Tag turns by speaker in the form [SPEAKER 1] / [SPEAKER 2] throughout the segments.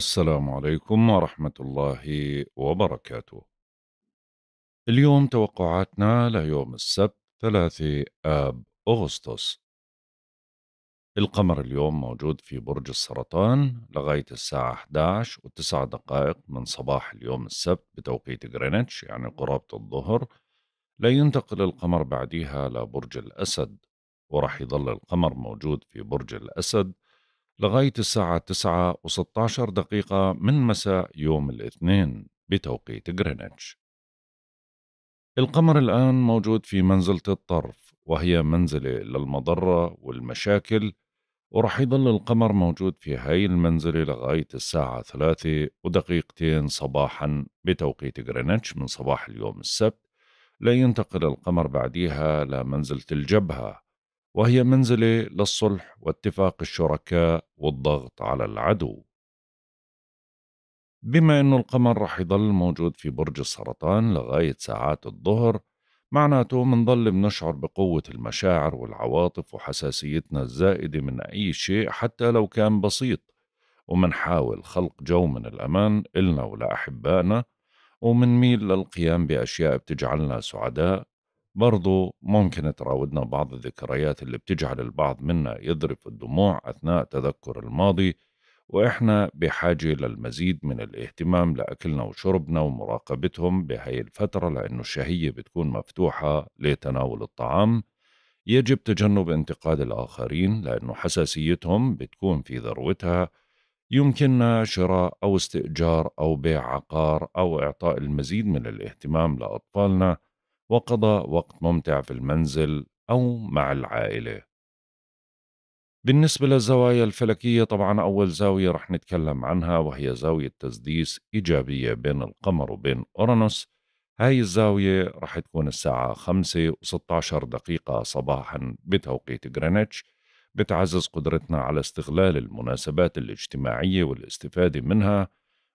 [SPEAKER 1] السلام عليكم ورحمة الله وبركاته. اليوم توقعاتنا ليوم السبت 3 آب أغسطس. القمر اليوم موجود في برج السرطان لغاية الساعة 11 و9 دقائق من صباح اليوم السبت بتوقيت غرينتش يعني قرابة الظهر لا ينتقل القمر بعديها لبرج الأسد ورح يظل القمر موجود في برج الأسد لغاية الساعة 9 و16 دقيقة من مساء يوم الاثنين بتوقيت غرينتش القمر الآن موجود في منزلة الطرف وهي منزلة للمضرة والمشاكل ورح يضل القمر موجود في هاي المنزلة لغاية الساعة ثلاثة ودقيقتين صباحا بتوقيت غرينتش من صباح اليوم السبت لينتقل القمر بعديها لمنزلة الجبهة وهي منزله للصلح واتفاق الشركاء والضغط على العدو بما أنه القمر رح يضل موجود في برج السرطان لغاية ساعات الظهر معناته منضل بنشعر بقوة المشاعر والعواطف وحساسيتنا الزائدة من أي شيء حتى لو كان بسيط ومنحاول خلق جو من الأمان إلنا ولأحبائنا ومنميل للقيام بأشياء بتجعلنا سعداء برضو ممكن تراودنا بعض الذكريات اللي بتجعل البعض منا يضرب الدموع أثناء تذكر الماضي وإحنا بحاجة للمزيد من الاهتمام لأكلنا وشربنا ومراقبتهم بهاي الفترة لأنه الشهية بتكون مفتوحة لتناول الطعام يجب تجنب انتقاد الآخرين لأنه حساسيتهم بتكون في ذروتها يمكننا شراء أو استئجار أو بيع عقار أو إعطاء المزيد من الاهتمام لأطفالنا وقضاء وقت ممتع في المنزل أو مع العائلة. بالنسبة للزوايا الفلكية طبعا أول زاوية رح نتكلم عنها وهي زاوية تسديس إيجابية بين القمر وبين أورانوس هاي الزاوية رح تكون الساعة 5 و16 دقيقة صباحا بتوقيت غرينتش بتعزز قدرتنا على استغلال المناسبات الاجتماعية والاستفادة منها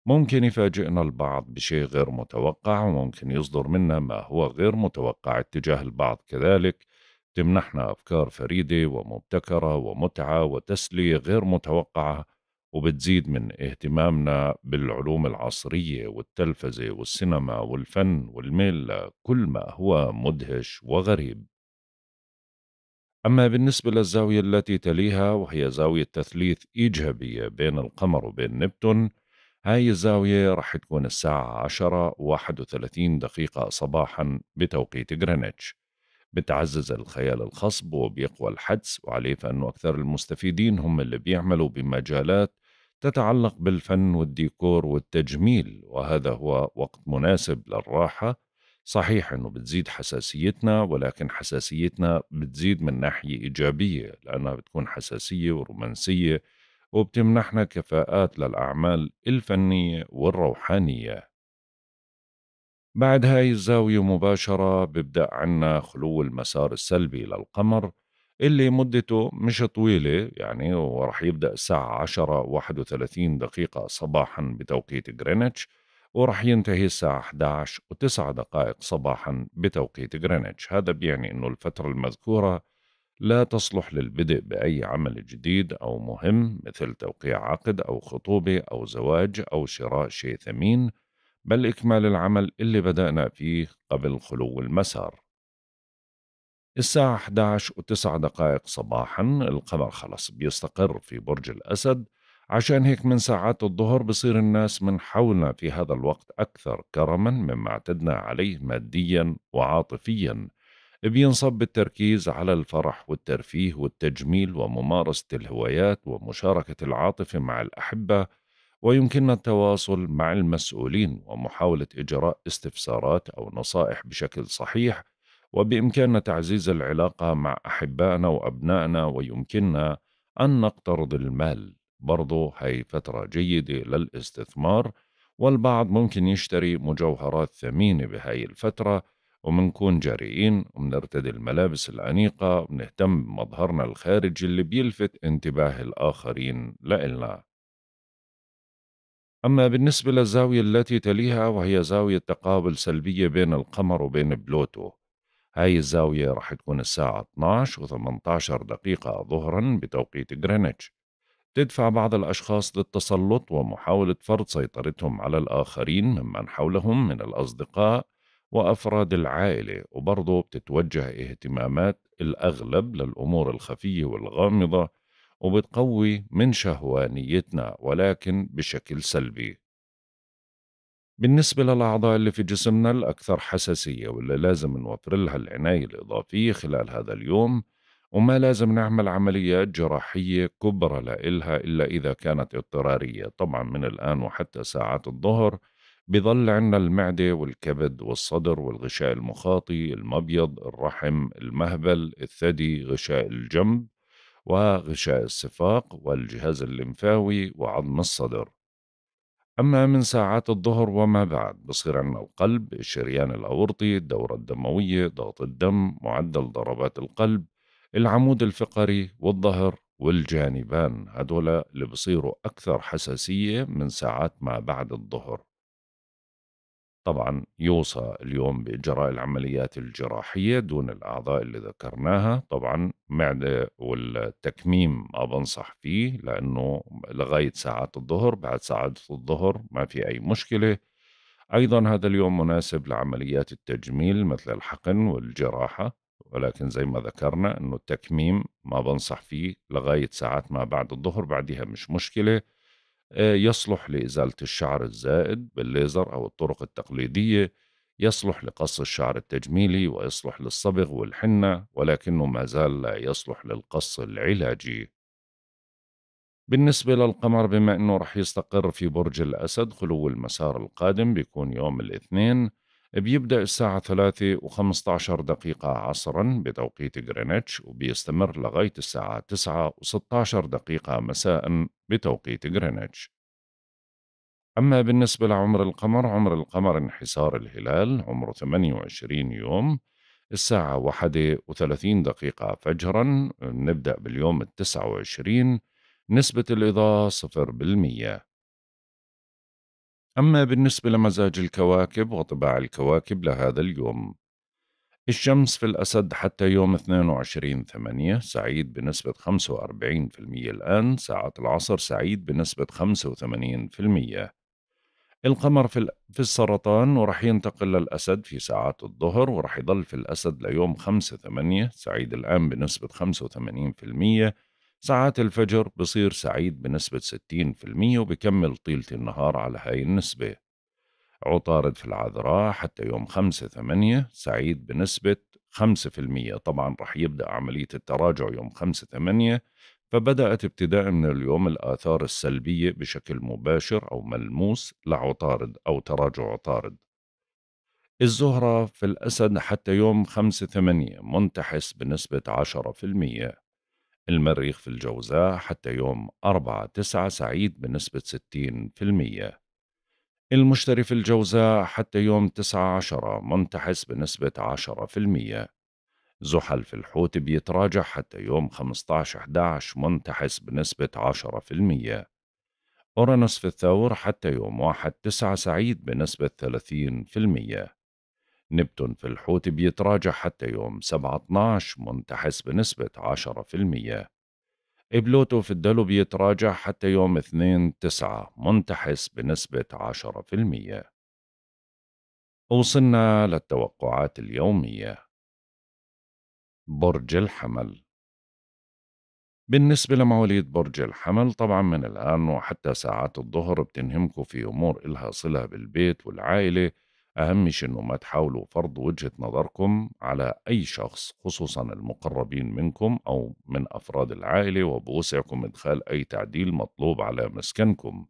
[SPEAKER 1] ممكن يفاجئنا البعض بشيء غير متوقع وممكن يصدر منا ما هو غير متوقع اتجاه البعض كذلك تمنحنا أفكار فريدة ومبتكرة ومتعة وتسلية غير متوقعة وبتزيد من اهتمامنا بالعلوم العصرية والتلفزة والسينما والفن والميل كل ما هو مدهش وغريب أما بالنسبة للزاوية التي تليها وهي زاوية تثليث إيجابية بين القمر وبين نبتون هاي الزاوية رح تكون الساعة 10 و31 دقيقة صباحا بتوقيت غرينتش بتعزز الخيال الخصب وبيقوى الحدس وعليه فإنه أكثر المستفيدين هم اللي بيعملوا بمجالات تتعلق بالفن والديكور والتجميل وهذا هو وقت مناسب للراحة صحيح أنه بتزيد حساسيتنا ولكن حساسيتنا بتزيد من ناحية إيجابية لأنها بتكون حساسية ورومانسية وبتمنحنا كفاءات للأعمال الفنية والروحانية بعد هاي الزاوية مباشرة ببدأ عنا خلو المسار السلبي للقمر اللي مدته مش طويلة يعني ورح يبدأ الساعة واحد وثلاثين دقيقة صباحا بتوقيت غرينتش ورح ينتهي الساعة 11 وتسعة دقائق صباحا بتوقيت غرينتش هذا بيعني أنه الفترة المذكورة لا تصلح للبدء بأي عمل جديد أو مهم مثل توقيع عقد أو خطوبة أو زواج أو شراء شيء ثمين بل إكمال العمل اللي بدأنا فيه قبل خلو المسار الساعة 11 و9 دقائق صباحا القمر خلص بيستقر في برج الأسد عشان هيك من ساعات الظهر بصير الناس من حولنا في هذا الوقت أكثر كرما مما اعتدنا عليه ماديا وعاطفيا بينصب بالتركيز على الفرح والترفيه والتجميل وممارسة الهوايات ومشاركة العاطفة مع الأحبة ويمكننا التواصل مع المسؤولين ومحاولة إجراء استفسارات أو نصائح بشكل صحيح وبإمكاننا تعزيز العلاقة مع أحبائنا وأبنائنا ويمكننا أن نقترض المال برضو هي فترة جيدة للاستثمار والبعض ممكن يشتري مجوهرات ثمينة بهاي الفترة وبنكون جريئين وبنرتدي الملابس الأنيقة ومنهتم بمظهرنا الخارجي اللي بيلفت انتباه الآخرين لإلنا أما بالنسبة للزاوية التي تليها وهي زاوية تقابل سلبية بين القمر وبين بلوتو هاي الزاوية رح تكون الساعة 12 و18 دقيقة ظهرا بتوقيت غرينتش تدفع بعض الأشخاص للتسلط ومحاولة فرض سيطرتهم على الآخرين ممن حولهم من الأصدقاء وأفراد العائلة وبرضه بتتوجه اهتمامات الأغلب للأمور الخفية والغامضة وبتقوي من شهوانيتنا ولكن بشكل سلبي بالنسبة للأعضاء اللي في جسمنا الأكثر حساسية واللي لازم نوفر لها العناية الإضافية خلال هذا اليوم وما لازم نعمل عمليات جراحية كبرى لإلها إلا إذا كانت اضطرارية طبعا من الآن وحتى ساعات الظهر بيظل عندنا المعدة والكبد والصدر والغشاء المخاطي المبيض الرحم المهبل الثدي غشاء الجنب وغشاء الصفاق والجهاز الليمفاوي وعظم الصدر أما من ساعات الظهر وما بعد بصير عندنا القلب الشريان الأورطي الدورة الدموية ضغط الدم معدل ضربات القلب العمود الفقري والظهر والجانبان هدول اللي بصيروا أكثر حساسية من ساعات ما بعد الظهر طبعا يوصى اليوم بإجراء العمليات الجراحية دون الأعضاء اللي ذكرناها طبعا معدة والتكميم ما بنصح فيه لأنه لغاية ساعات الظهر بعد ساعات الظهر ما في أي مشكلة أيضا هذا اليوم مناسب لعمليات التجميل مثل الحقن والجراحة ولكن زي ما ذكرنا أنه التكميم ما بنصح فيه لغاية ساعات ما بعد الظهر بعدها مش مشكلة يصلح لإزالة الشعر الزائد بالليزر أو الطرق التقليدية يصلح لقص الشعر التجميلي ويصلح للصبغ والحنة ولكنه ما زال لا يصلح للقص العلاجي بالنسبة للقمر بما أنه رح يستقر في برج الأسد خلو المسار القادم بيكون يوم الاثنين بيبدأ الساعة ثلاثة وخمسة عشر دقيقة عصرا بتوقيت غرينتش وبيستمر لغاية الساعة تسعة وستة عشر دقيقة مساء بتوقيت غرينتش أما بالنسبة لعمر القمر عمر القمر انحسار الهلال عمره 28 يوم الساعة واحدة وثلاثين دقيقة فجرا نبدأ باليوم التسعة وعشرين نسبة الإضاءة صفر بالمية أما بالنسبة لمزاج الكواكب وطباع الكواكب لهذا اليوم الشمس في الأسد حتى يوم 22 8 سعيد بنسبة 45% الآن ساعة العصر سعيد بنسبة 85% القمر في, في السرطان ورح ينتقل للأسد في ساعات الظهر ورح يضل في الأسد ليوم 5 8 سعيد الآن بنسبة 85% ساعات الفجر بصير سعيد بنسبة 60% وبكمل طيلة النهار على هاي النسبة عطارد في العذراء حتى يوم 5-8 سعيد بنسبة 5% طبعا رح يبدأ عملية التراجع يوم 5-8 فبدأت ابتداء من اليوم الآثار السلبية بشكل مباشر أو ملموس لعطارد أو تراجع عطارد الزهرة في الأسد حتى يوم 5-8 منتحس بنسبة 10% المريخ في الجوزاء حتى يوم 4 9 سعيد بنسبة 60%. المشتري في الجوزاء حتى يوم 9 10 منتحس بنسبة 10%. زحل في الحوت بيتراجع حتى يوم 15 11 منتحس بنسبة 10%. أورانوس في الثور حتى يوم 1 9 سعيد بنسبة 30%. نبتون في الحوت بيتراجع حتى يوم 7-12 منتحس بنسبة 10% بلوتو في الدلو بيتراجع حتى يوم 2-9 منتحس بنسبة 10% وصلنا للتوقعات اليومية برج الحمل بالنسبة لمواليد برج الحمل طبعا من الآن وحتى ساعات الظهر بتنهمكوا في أمور إلها صلة بالبيت والعائلة أهم شيء ما تحاولوا فرض وجهة نظركم على أي شخص خصوصا المقربين منكم أو من أفراد العائلة وبوسعكم إدخال أي تعديل مطلوب على مسكنكم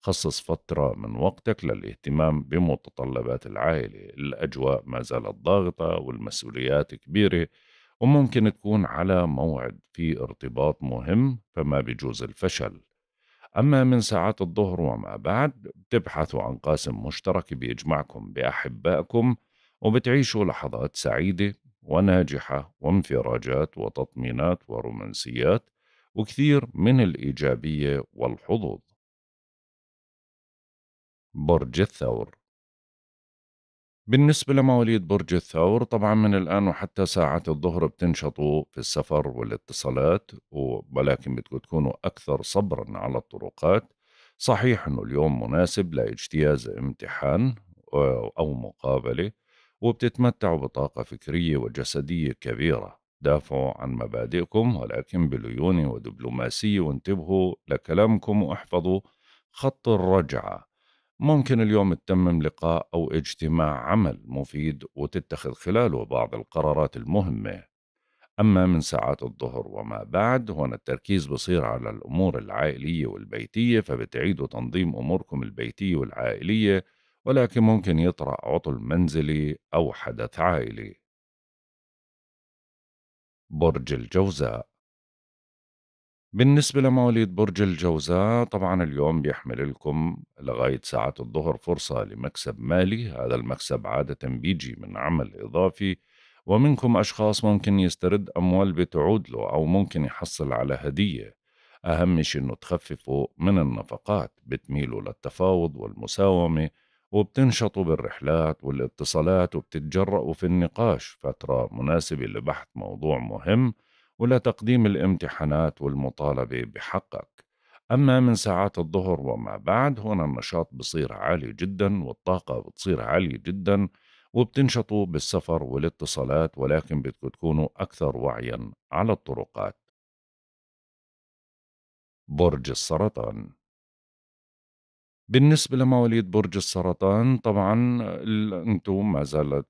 [SPEAKER 1] خصص فترة من وقتك للاهتمام بمتطلبات العائلة الأجواء ما زالت ضاغطة والمسؤوليات كبيرة وممكن تكون على موعد في ارتباط مهم فما بجوز الفشل أما من ساعات الظهر وما بعد بتبحثوا عن قاسم مشترك بيجمعكم بأحبائكم وبتعيشوا لحظات سعيدة وناجحة وانفراجات وتطمينات ورومانسيات وكثير من الإيجابية والحظوظ برج الثور بالنسبة لمواليد برج الثور طبعا من الآن وحتى ساعات الظهر بتنشطوا في السفر والاتصالات ولكن بدكم تكونوا أكثر صبرا على الطرقات صحيح أنه اليوم مناسب لاجتياز امتحان آه، أو مقابلة وبتتمتعوا بطاقة فكرية وجسدية كبيرة دافعوا عن مبادئكم ولكن بليونة ودبلوماسية وانتبهوا لكلامكم واحفظوا خط الرجعة ممكن اليوم تتمم لقاء أو اجتماع عمل مفيد وتتخذ خلاله بعض القرارات المهمة أما من ساعات الظهر وما بعد هون التركيز بصير على الأمور العائلية والبيتية فبتعيدوا تنظيم أموركم البيتية والعائلية ولكن ممكن يطرأ عطل منزلي أو حدث عائلي برج الجوزاء بالنسبة لمواليد برج الجوزاء طبعا اليوم بيحمل لكم لغاية ساعة الظهر فرصة لمكسب مالي هذا المكسب عادة بيجي من عمل إضافي ومنكم أشخاص ممكن يسترد أموال بتعود له أو ممكن يحصل على هدية أهم شيء إنه تخففوا من النفقات بتميلوا للتفاوض والمساومة وبتنشطوا بالرحلات والاتصالات وبتتجرأوا في النقاش فترة مناسبة لبحث موضوع مهم ولتقديم الامتحانات والمطالبة بحقك أما من ساعات الظهر وما بعد هنا النشاط بصير عالي جدا والطاقة بتصير عالية جدا وبتنشطوا بالسفر والاتصالات ولكن بدكم تكونوا أكثر وعيا على الطرقات برج السرطان بالنسبة لمواليد برج السرطان طبعا انتم ما زالت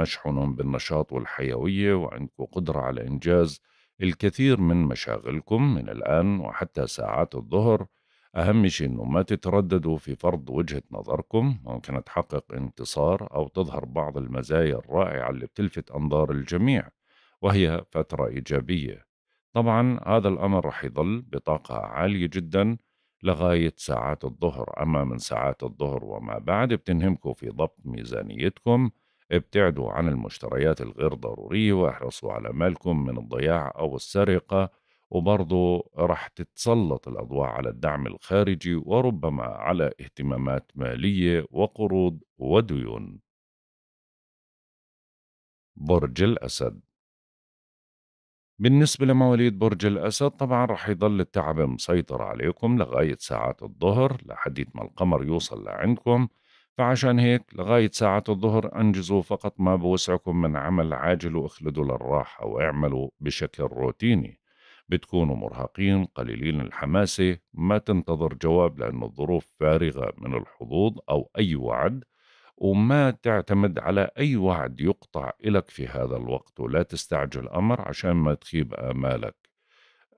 [SPEAKER 1] مشحون بالنشاط والحيوية وعندكم قدرة على إنجاز الكثير من مشاغلكم من الآن وحتى ساعات الظهر أهم شيء أنه ما تترددوا في فرض وجهة نظركم ممكن تحقق انتصار أو تظهر بعض المزايا الرائعة اللي بتلفت أنظار الجميع وهي فترة إيجابية طبعا هذا الأمر رح يظل بطاقة عالية جدا لغاية ساعات الظهر أما من ساعات الظهر وما بعد بتنهمكم في ضبط ميزانيتكم ابتعدوا عن المشتريات الغير ضرورية واحرصوا على مالكم من الضياع أو السرقة وبرضه رح تتسلط الأضواء على الدعم الخارجي وربما على اهتمامات مالية وقروض وديون برج الأسد بالنسبة لمواليد برج الأسد طبعا رح يضل التعب مسيطر عليكم لغاية ساعات الظهر لحديت ما القمر يوصل لعندكم فعشان هيك لغاية ساعة الظهر أنجزوا فقط ما بوسعكم من عمل عاجل واخلدوا للراحة واعملوا بشكل روتيني بتكونوا مرهقين قليلين الحماسة ما تنتظر جواب لأن الظروف فارغة من الحظوظ أو أي وعد وما تعتمد على أي وعد يقطع إلك في هذا الوقت ولا تستعجل الأمر عشان ما تخيب آمالك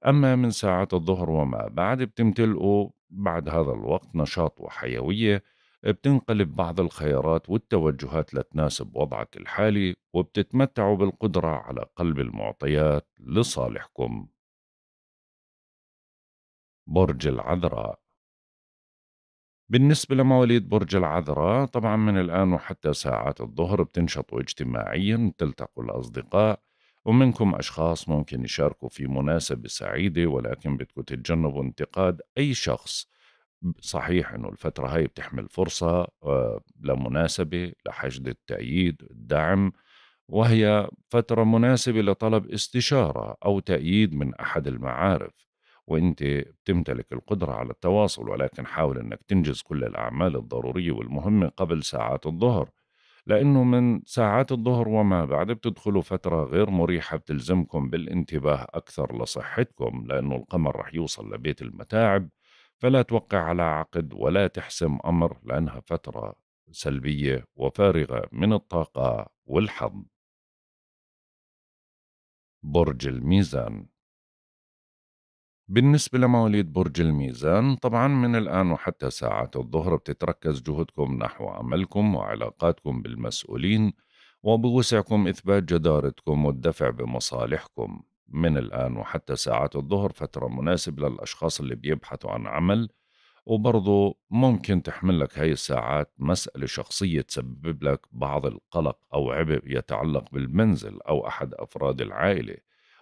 [SPEAKER 1] أما من ساعات الظهر وما بعد بتمتلئوا بعد هذا الوقت نشاط وحيوية بتنقلب بعض الخيارات والتوجهات لتناسب وضعك الحالي وبتتمتعوا بالقدرة على قلب المعطيات لصالحكم برج العذراء بالنسبة لمواليد برج العذراء طبعا من الآن وحتى ساعات الظهر بتنشطوا اجتماعيا بتلتقوا الأصدقاء ومنكم أشخاص ممكن يشاركوا في مناسبة سعيدة ولكن بدكم تتجنبوا انتقاد أي شخص صحيح انه الفتره هاي بتحمل فرصه آه، لمناسبه لحشد التأييد الدعم وهي فتره مناسبه لطلب استشاره او تأييد من احد المعارف وانت بتمتلك القدره على التواصل ولكن حاول انك تنجز كل الاعمال الضروريه والمهمه قبل ساعات الظهر لأنه من ساعات الظهر وما بعد بتدخلوا فترة غير مريحة بتلزمكم بالانتباه أكثر لصحتكم لأنه القمر رح يوصل لبيت المتاعب فلا توقع على عقد ولا تحسم أمر لأنها فترة سلبية وفارغة من الطاقة والحظ برج الميزان بالنسبة لمواليد برج الميزان طبعا من الآن وحتى ساعة الظهر بتتركز جهدكم نحو عملكم وعلاقاتكم بالمسؤولين وبوسعكم إثبات جدارتكم والدفع بمصالحكم من الآن وحتى ساعات الظهر فترة مناسبة للأشخاص اللي بيبحثوا عن عمل وبرضه ممكن تحمل لك هاي الساعات مسألة شخصية تسبب لك بعض القلق أو عبء يتعلق بالمنزل أو أحد أفراد العائلة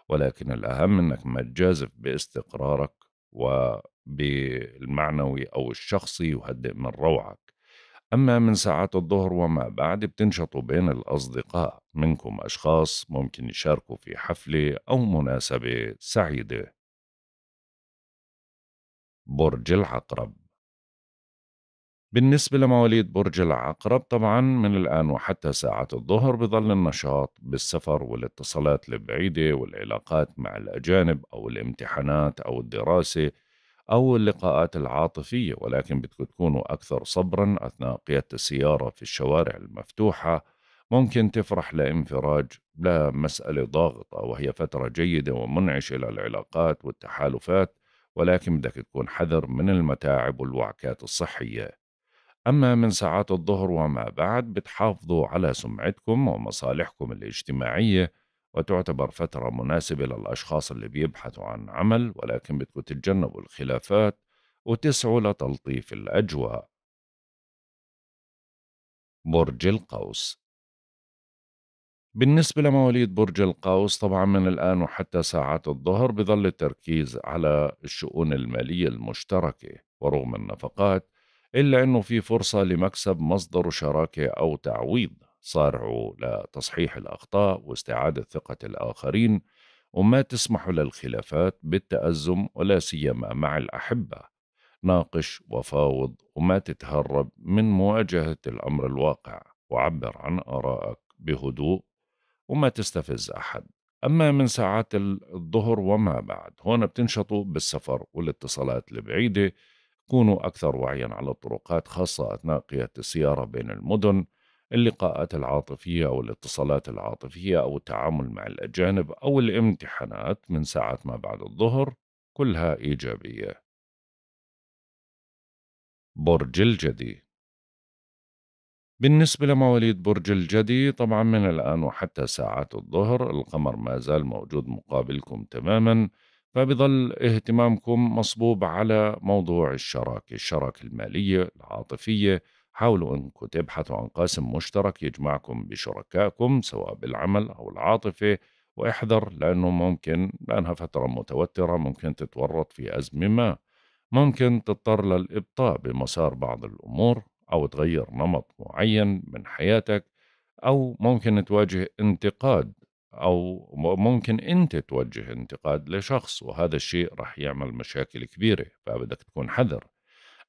[SPEAKER 1] ولكن الأهم أنك ما تجازف باستقرارك وبالمعنوي أو الشخصي وهدئ من روعك أما من ساعات الظهر وما بعد بتنشطوا بين الأصدقاء منكم أشخاص ممكن يشاركوا في حفلة أو مناسبة سعيدة برج العقرب بالنسبة لمواليد برج العقرب طبعا من الآن وحتى ساعة الظهر بظل النشاط بالسفر والاتصالات البعيدة والعلاقات مع الأجانب أو الامتحانات أو الدراسة أو اللقاءات العاطفية ولكن بدكم تكونوا أكثر صبرا أثناء قيادة السيارة في الشوارع المفتوحة ممكن تفرح لانفراج لا مسألة ضاغطة وهي فترة جيدة ومنعشة للعلاقات والتحالفات ولكن بدك تكون حذر من المتاعب والوعكات الصحية أما من ساعات الظهر وما بعد بتحافظوا على سمعتكم ومصالحكم الاجتماعية وتعتبر فترة مناسبة للأشخاص اللي بيبحثوا عن عمل ولكن بدكم تتجنبوا الخلافات وتسعوا لتلطيف الأجواء برج القوس بالنسبة لمواليد برج القوس طبعا من الآن وحتى ساعات الظهر بظل التركيز على الشؤون المالية المشتركة ورغم النفقات إلا أنه في فرصة لمكسب مصدر شراكة أو تعويض صارعوا لتصحيح الأخطاء واستعادة ثقة الآخرين وما تسمح للخلافات بالتأزم ولا سيما مع الأحبة ناقش وفاوض وما تتهرب من مواجهة الأمر الواقع وعبر عن آرائك بهدوء وما تستفز أحد أما من ساعات الظهر وما بعد هون بتنشطوا بالسفر والاتصالات البعيدة كونوا أكثر وعيا على الطرقات خاصة أثناء قيادة السيارة بين المدن اللقاءات العاطفية أو الاتصالات العاطفية أو التعامل مع الأجانب أو الامتحانات من ساعة ما بعد الظهر كلها إيجابية برج الجدي بالنسبة لمواليد برج الجدي طبعا من الآن وحتى ساعات الظهر القمر ما زال موجود مقابلكم تماما فبظل اهتمامكم مصبوب على موضوع الشراكة الشراكة المالية العاطفية حاولوا أنكم تبحثوا عن قاسم مشترك يجمعكم بشركائكم سواء بالعمل أو العاطفة واحذر لأنه ممكن لأنها فترة متوترة ممكن تتورط في أزمة ما ممكن تضطر للإبطاء بمسار بعض الأمور أو تغير نمط معين من حياتك أو ممكن تواجه انتقاد أو ممكن أنت توجه انتقاد لشخص وهذا الشيء رح يعمل مشاكل كبيرة فبدك تكون حذر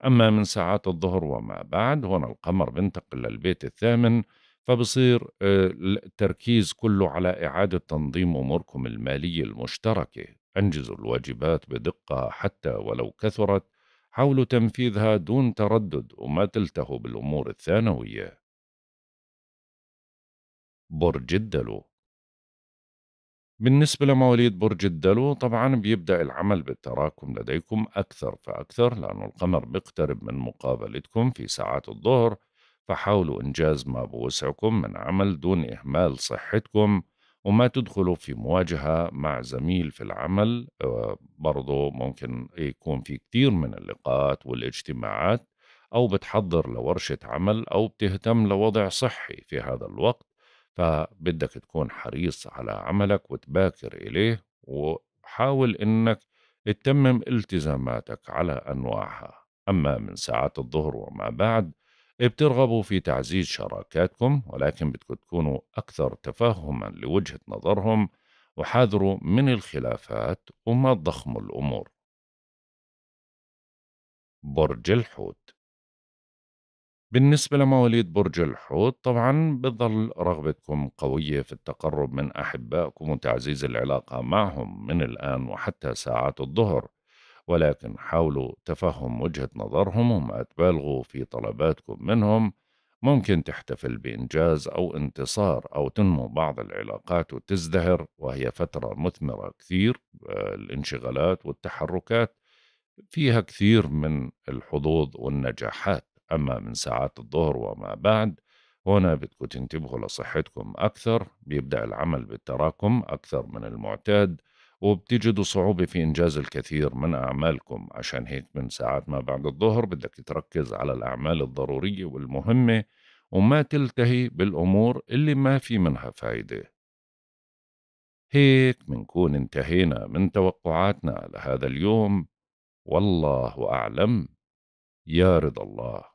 [SPEAKER 1] أما من ساعات الظهر وما بعد هنا القمر بينتقل للبيت الثامن فبصير التركيز آه، كله على إعادة تنظيم أموركم المالية المشتركة أنجزوا الواجبات بدقة حتى ولو كثرت حاولوا تنفيذها دون تردد وما تلتهوا بالأمور الثانوية برج الدلو بالنسبة لمواليد برج الدلو طبعا بيبدأ العمل بالتراكم لديكم أكثر فأكثر لأن القمر بيقترب من مقابلتكم في ساعات الظهر فحاولوا إنجاز ما بوسعكم من عمل دون إهمال صحتكم وما تدخلوا في مواجهة مع زميل في العمل آه، برضو ممكن يكون في كثير من اللقاءات والاجتماعات أو بتحضر لورشة عمل أو بتهتم لوضع صحي في هذا الوقت فبدك تكون حريص على عملك وتباكر إليه وحاول إنك تتمم التزاماتك على أنواعها أما من ساعات الظهر وما بعد بترغبوا في تعزيز شراكاتكم ولكن بدكم تكونوا أكثر تفهما لوجهة نظرهم وحاذروا من الخلافات وما تضخموا الأمور برج الحوت بالنسبة لمواليد برج الحوت طبعا بتظل رغبتكم قوية في التقرب من أحبائكم وتعزيز العلاقة معهم من الآن وحتى ساعات الظهر ولكن حاولوا تفهم وجهة نظرهم وما تبالغوا في طلباتكم منهم ممكن تحتفل بإنجاز أو انتصار أو تنمو بعض العلاقات وتزدهر وهي فترة مثمرة كثير آه، الانشغالات والتحركات فيها كثير من الحظوظ والنجاحات أما من ساعات الظهر وما بعد هنا بدكم تنتبهوا لصحتكم أكثر بيبدأ العمل بالتراكم أكثر من المعتاد وبتجدوا صعوبة في إنجاز الكثير من أعمالكم عشان هيك من ساعات ما بعد الظهر بدك تركز على الأعمال الضرورية والمهمة وما تلتهي بالأمور اللي ما في منها فايدة هيك منكون انتهينا من توقعاتنا لهذا اليوم والله أعلم يا رضا الله